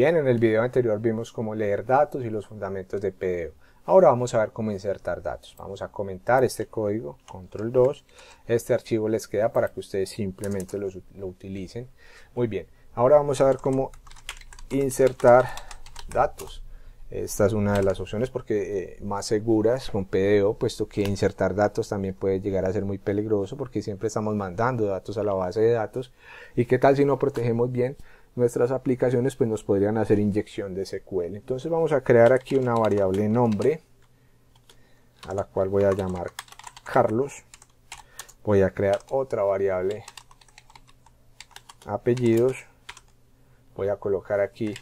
Bien, en el video anterior vimos cómo leer datos y los fundamentos de PDO. E ahora vamos a ver cómo insertar datos. Vamos a comentar este código, control 2. Este archivo les queda para que ustedes simplemente lo utilicen. Muy bien, ahora vamos a ver cómo insertar datos. Esta es una de las opciones porque eh, más seguras con PDO, e puesto que insertar datos también puede llegar a ser muy peligroso porque siempre estamos mandando datos a la base de datos. ¿Y qué tal si no protegemos bien nuestras aplicaciones, pues nos podrían hacer inyección de SQL. Entonces vamos a crear aquí una variable nombre, a la cual voy a llamar Carlos. Voy a crear otra variable apellidos. Voy a colocar aquí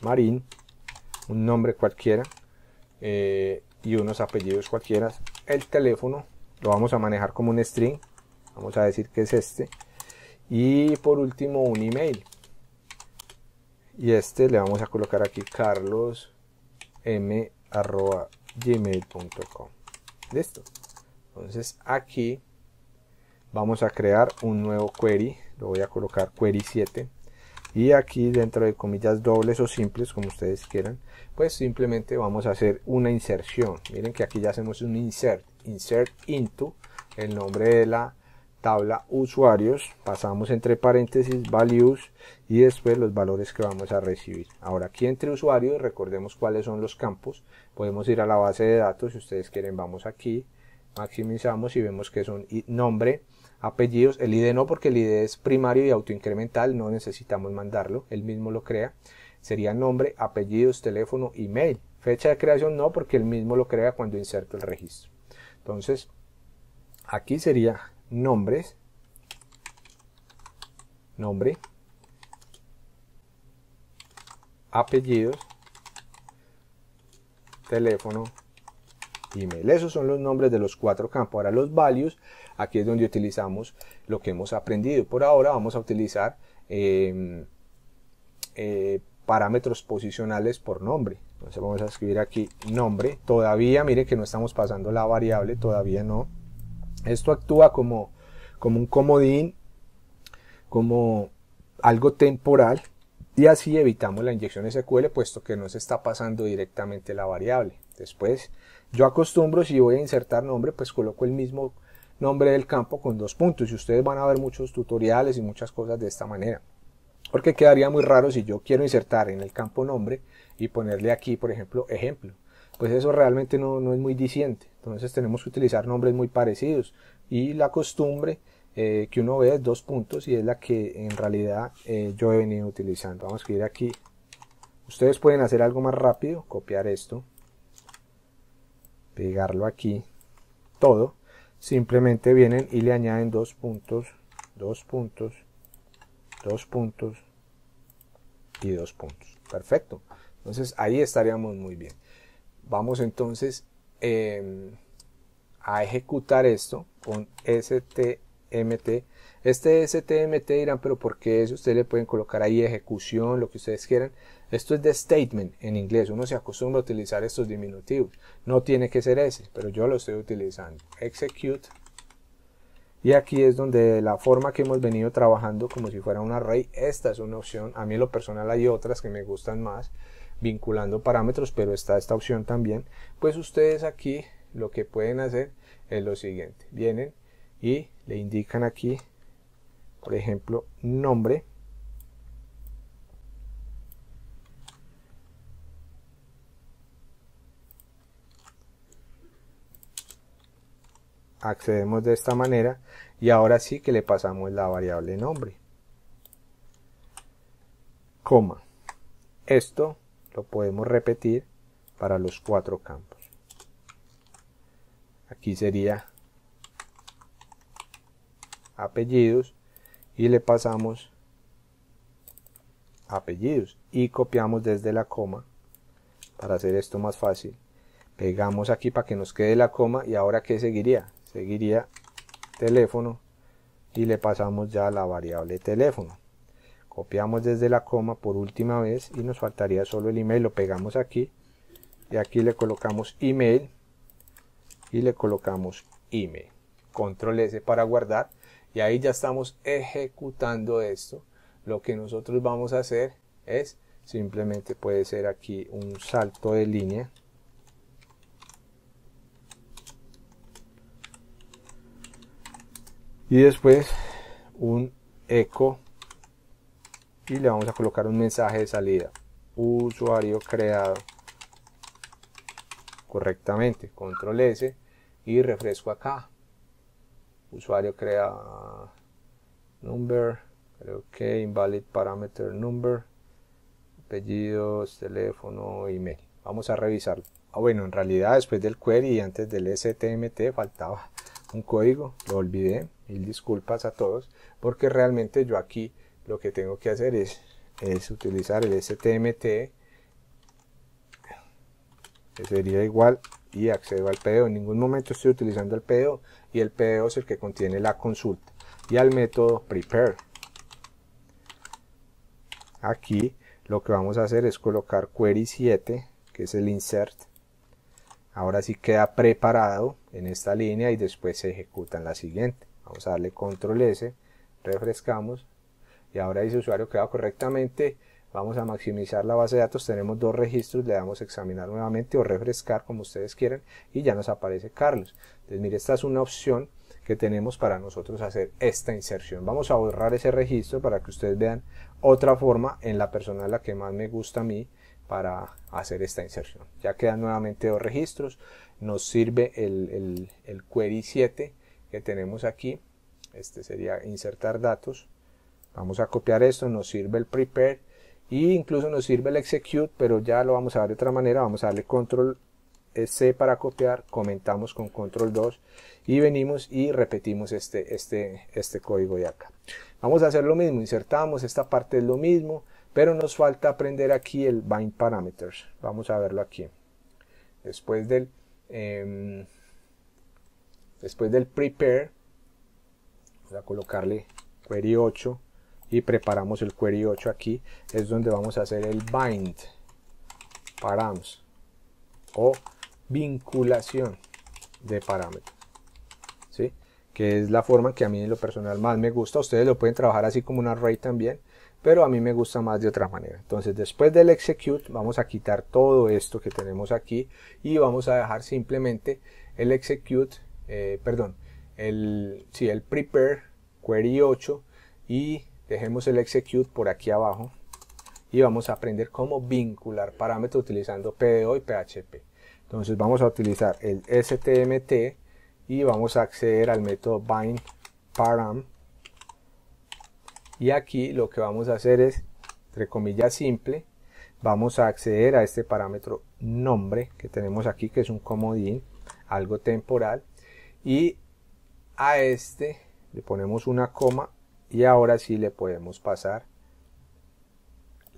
Marín, un nombre cualquiera eh, y unos apellidos cualquiera. El teléfono lo vamos a manejar como un string. Vamos a decir que es este. Y por último un email y este le vamos a colocar aquí carlos m gmail.com listo entonces aquí vamos a crear un nuevo query lo voy a colocar query 7 y aquí dentro de comillas dobles o simples como ustedes quieran pues simplemente vamos a hacer una inserción miren que aquí ya hacemos un insert insert into el nombre de la tabla usuarios, pasamos entre paréntesis values y después los valores que vamos a recibir. Ahora aquí entre usuarios, recordemos cuáles son los campos, podemos ir a la base de datos, si ustedes quieren vamos aquí, maximizamos y vemos que son nombre, apellidos, el ID no porque el ID es primario y autoincremental, no necesitamos mandarlo, él mismo lo crea, sería nombre, apellidos, teléfono, email, fecha de creación no porque él mismo lo crea cuando inserto el registro. Entonces, aquí sería nombres, nombre, apellidos, teléfono, email. Esos son los nombres de los cuatro campos. Ahora los values, aquí es donde utilizamos lo que hemos aprendido. Por ahora vamos a utilizar em, eh, parámetros posicionales por nombre. Entonces vamos a escribir aquí nombre. Todavía, mire que no estamos pasando la variable, todavía no. Esto actúa como, como un comodín, como algo temporal, y así evitamos la inyección SQL puesto que no se está pasando directamente la variable. Después, yo acostumbro, si voy a insertar nombre, pues coloco el mismo nombre del campo con dos puntos y ustedes van a ver muchos tutoriales y muchas cosas de esta manera. Porque quedaría muy raro si yo quiero insertar en el campo nombre y ponerle aquí, por ejemplo, ejemplo. Pues eso realmente no, no es muy diciente. Entonces tenemos que utilizar nombres muy parecidos. Y la costumbre eh, que uno ve es dos puntos y es la que en realidad eh, yo he venido utilizando. Vamos a ir aquí. Ustedes pueden hacer algo más rápido, copiar esto, pegarlo aquí, todo. Simplemente vienen y le añaden dos puntos, dos puntos, dos puntos y dos puntos. Perfecto. Entonces ahí estaríamos muy bien. Vamos entonces Em, a ejecutar esto con STMT. Este STMT dirán, pero porque qué eso? Ustedes le pueden colocar ahí ejecución, lo que ustedes quieran. Esto es de statement en inglés. Uno se acostumbra a utilizar estos diminutivos. No tiene que ser ese, pero yo lo estoy utilizando. Execute. Y aquí es donde la forma que hemos venido trabajando como si fuera un array, esta es una opción. A mí lo personal hay otras que me gustan más vinculando parámetros, pero está esta opción también, pues ustedes aquí lo que pueden hacer es lo siguiente. Vienen y le indican aquí, por ejemplo, nombre. accedemos de esta manera y ahora sí que le pasamos la variable nombre coma esto lo podemos repetir para los cuatro campos. Aquí sería apellidos y le pasamos apellidos y copiamos desde la coma para hacer esto más fácil pegamos aquí para que nos quede la coma y ahora que seguiría seguiría teléfono y le pasamos ya la variable teléfono copiamos desde la coma por última vez y nos faltaría solo el email, lo pegamos aquí y aquí le colocamos email y le colocamos email. Control S para guardar y ahí ya estamos ejecutando esto. Lo que nosotros vamos a hacer es simplemente puede ser aquí un salto de línea y después un eco y le vamos a colocar un mensaje de salida usuario creado correctamente control s y refresco acá usuario creado number creo que invalid parameter number apellidos teléfono email vamos a revisarlo ah, bueno en realidad después del query y antes del stmt faltaba un código lo olvidé mil disculpas a todos porque realmente yo aquí lo que tengo que hacer es, utilizar el stmt que sería igual y accedo al PDO. En ningún momento estoy utilizando el PDO y el PDO es el que contiene la consulta y al método prepare. Aquí lo que vamos a hacer es colocar query 7 que es el insert. Ahora sí queda preparado en esta línea y después se ejecuta en la siguiente. Vamos a darle control S, refrescamos y ahora dice usuario creado correctamente, vamos a maximizar la base de datos, tenemos dos registros, le damos examinar nuevamente o refrescar como ustedes quieran y ya nos aparece Carlos. Entonces mire, esta es una opción que tenemos para nosotros hacer esta inserción. Vamos a borrar ese registro para que ustedes vean otra forma en la persona la que más me gusta a mí para hacer esta inserción. Ya quedan nuevamente dos registros, nos sirve el, el query 7 que tenemos aquí, este sería insertar datos, Vamos a copiar esto, nos sirve el prepare e incluso nos sirve el execute, pero ya lo vamos a ver de otra manera. Vamos a darle control C para copiar, comentamos con control 2 y venimos y repetimos este, este, este código de acá. Vamos a hacer lo mismo, insertamos, esta parte es lo mismo, pero nos falta aprender aquí el bind parameters. Vamos a verlo aquí. Después del, em, después del prepare, voy a colocarle query 8 y preparamos el query 8 aquí es donde vamos a hacer el bind params o vinculación de parámetros ¿sí? que es la forma que a mí en lo personal más me gusta ustedes lo pueden trabajar así como un array también pero a mí me gusta más de otra manera entonces después del execute vamos a quitar todo esto que tenemos aquí y vamos a dejar simplemente el execute eh, perdón el, sí, el prepare query 8 y Dejemos el execute por aquí abajo y vamos a aprender cómo vincular parámetros utilizando PDO y PHP. Entonces vamos a utilizar el stmt y vamos a acceder al método bind param y aquí lo que vamos a hacer es entre comillas simple vamos a acceder a este parámetro nombre que tenemos aquí que es un comodín algo temporal y a este le ponemos una coma y ahora sí le podemos pasar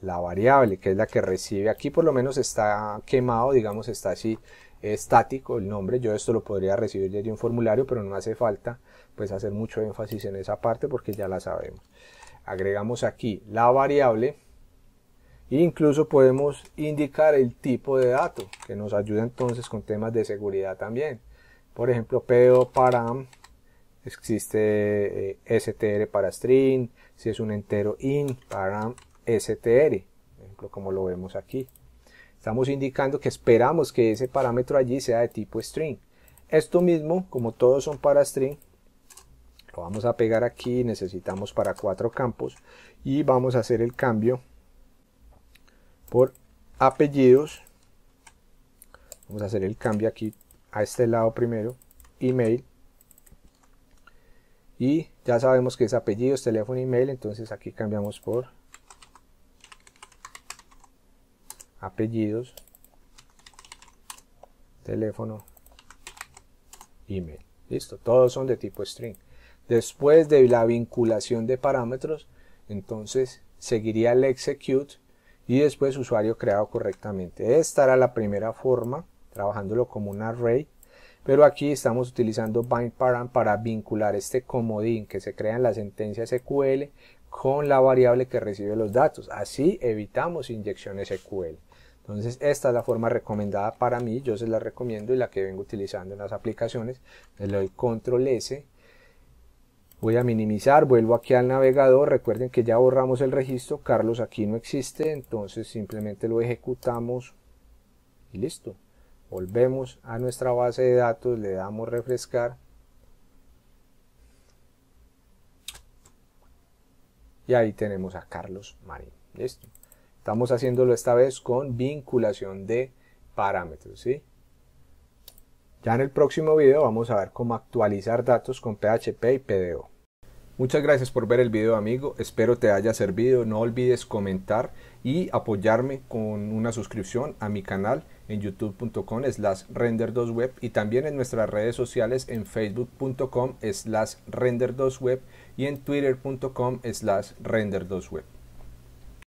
la variable que es la que recibe aquí por lo menos está quemado digamos está así estático el nombre yo esto lo podría recibir de un formulario pero no hace falta pues hacer mucho énfasis en esa parte porque ya la sabemos agregamos aquí la variable e incluso podemos indicar el tipo de dato que nos ayuda entonces con temas de seguridad también por ejemplo pedo para... Existe eh, str para string, si es un entero in, para str, ejemplo, como lo vemos aquí. Estamos indicando que esperamos que ese parámetro allí sea de tipo string. Esto mismo, como todos son para string, lo vamos a pegar aquí, necesitamos para cuatro campos y vamos a hacer el cambio por apellidos. Vamos a hacer el cambio aquí a este lado primero, email y ya sabemos que es apellidos, teléfono, email, entonces aquí cambiamos por apellidos, teléfono, email. Listo, todos son de tipo string. Después de la vinculación de parámetros, entonces seguiría el execute y después usuario creado correctamente. Esta era la primera forma, trabajándolo como un array pero aquí estamos utilizando param para vincular este comodín que se crea en la sentencia SQL con la variable que recibe los datos. Así evitamos inyecciones SQL. Entonces esta es la forma recomendada para mí, yo se la recomiendo y la que vengo utilizando en las aplicaciones. Le doy control S, voy a minimizar, vuelvo aquí al navegador, recuerden que ya borramos el registro, Carlos aquí no existe, entonces simplemente lo ejecutamos y listo. Volvemos a nuestra base de datos, le damos refrescar. Y ahí tenemos a Carlos Marín. Listo. Estamos haciéndolo esta vez con vinculación de parámetros. ¿sí? Ya en el próximo video vamos a ver cómo actualizar datos con PHP y PDO. Muchas gracias por ver el video amigo, espero te haya servido, no olvides comentar y apoyarme con una suscripción a mi canal en youtube.com slash render2web y también en nuestras redes sociales en facebook.com slash render2web y en twitter.com slash render2web.